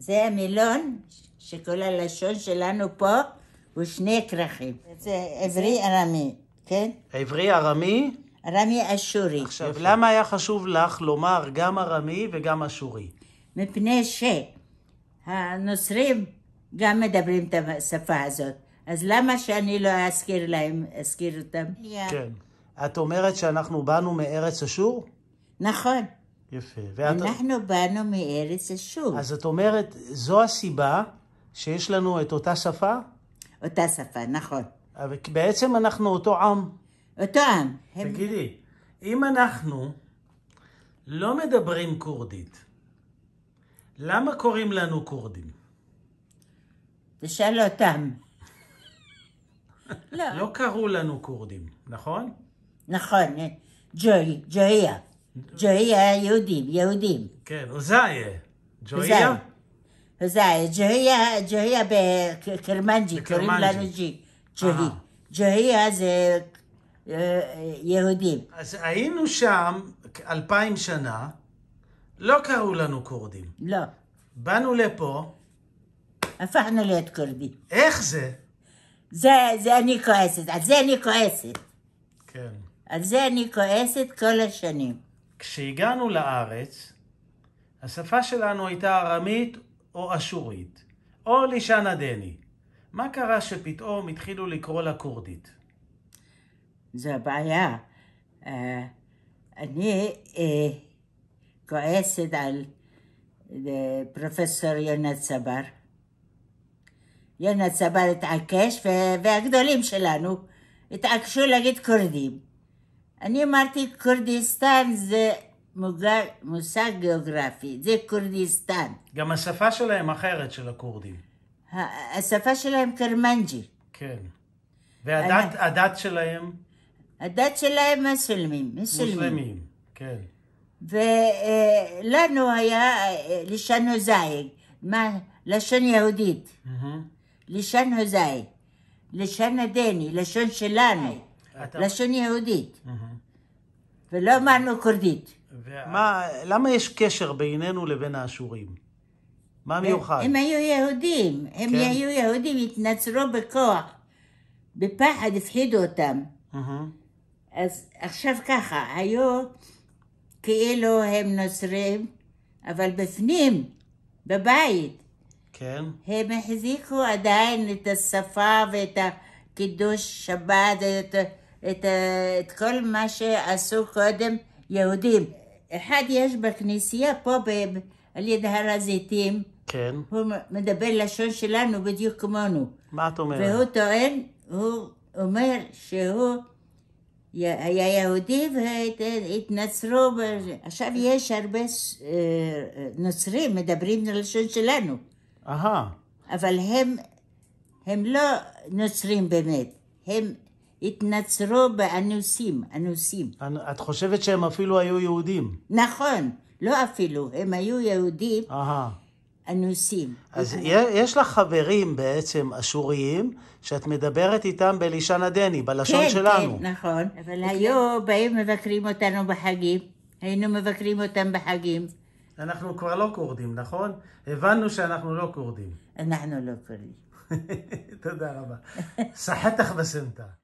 זה המילון, שכל הלשון שלנו פה הוא שני כרכים. זה עברי ארמי, כן? עברי ארמי? ארמי אשורי. עכשיו, יפה. למה היה חשוב לך לומר גם ארמי וגם אשורי? מפני שהנוצרים גם מדברים את השפה הזאת. אז למה שאני לא אזכיר להם, אזכיר אותם? כן. את אומרת שאנחנו באנו מארץ אשור? נכון. יפה. ואת... אנחנו באנו מארץ אשור. אז את אומרת, זו הסיבה שיש לנו את אותה שפה? אותה שפה, נכון. אבל בעצם אנחנו אותו עם. אותו עם. תגידי, הם... אם אנחנו לא מדברים כורדית, למה קוראים לנו כורדים? תשאל אותם. לא. לא קראו לנו כורדים, נכון? נכון, ג'וי, ג'ויה. כן, ג'ויה, יהודים, יהודים. כן, הוזאיה. ג'ויה? הוזאיה. ג'ויה, ג'ויה בקרמנג'י, קוראים לנו ג'י. ג'והי. ג'ויה זה אה, יהודים. אז היינו שם אלפיים שנה, לא קראו לנו כורדים. לא. באנו לפה. הפכנו להיות כורדים. איך זה? זה, זה אני כועסת, על זה אני כועסת. כן. על זה אני כועסת כל השנים. כשהגענו לארץ, השפה שלנו הייתה ארמית או אשורית, או לישן הדני. מה קרה שפתאום התחילו לקרוא לה כורדית? זו הבעיה. Uh, אני uh, כועסת על uh, פרופסור יונה צבר. יונה צבר התעקש, והגדולים שלנו התעקשו להגיד כורדים. אני אמרתי, כורדיסטן זה מוגל, מושג גיאוגרפי, זה כורדיסטן. גם השפה שלהם אחרת, של הכורדים. השפה שלהם קרמנג'י. כן. והדת הדת שלהם? הדת שלהם מסולמים. מוסלמים, כן. ולנו אה, היה אה, לישן הוזאי, לשון יהודית. mm-hmm. לישן הוזאי. לשון הדני, לשון שלנו. לשון יהודית. ולא אמרנו כורדית. למה יש קשר בינינו לבין האשורים? מה מיוחד? הם היו יהודים. הם כן. היו יהודים, התנצרו בכוח. בפחד הפחידו אותם. אז עכשיו ככה, היו כאילו הם נוצרים, אבל בפנים, בבית. כן. הם החזיקו עדיין את השפה ואת הקידוש שבת, את... את, אה, את כל מה שעשו קודם יהודים. אחד יש בכנסייה פה ב, ב, על יד הר הזיתים, כן. הוא מדבר לשון שלנו בדיוק כמונו. מה את אומרת? והוא טוען, הוא אומר שהוא היה יהודי והתנצרו. עכשיו יש הרבה אה, נוצרים מדברים ללשון שלנו. אהה. אבל הם, הם לא נוצרים באמת, הם התנצרו באנוסים, אנוסים. את חושבת שהם אפילו היו יהודים. נכון, לא אפילו, הם היו יהודים. Aha. אנוסים. אז יש לך חברים בעצם אשוריים, שאת מדברת איתם בלישן הדני, בלשון כן, שלנו. כן, כן, נכון. אבל okay. אוקיי. היו באים מבקרים אותנו בחגים, היינו מבקרים אותם בחגים. אנחנו כבר לא כורדים, נכון? הבנו שאנחנו לא כורדים. אנחנו לא כורדים. תודה רבה. סחטח בסמטה.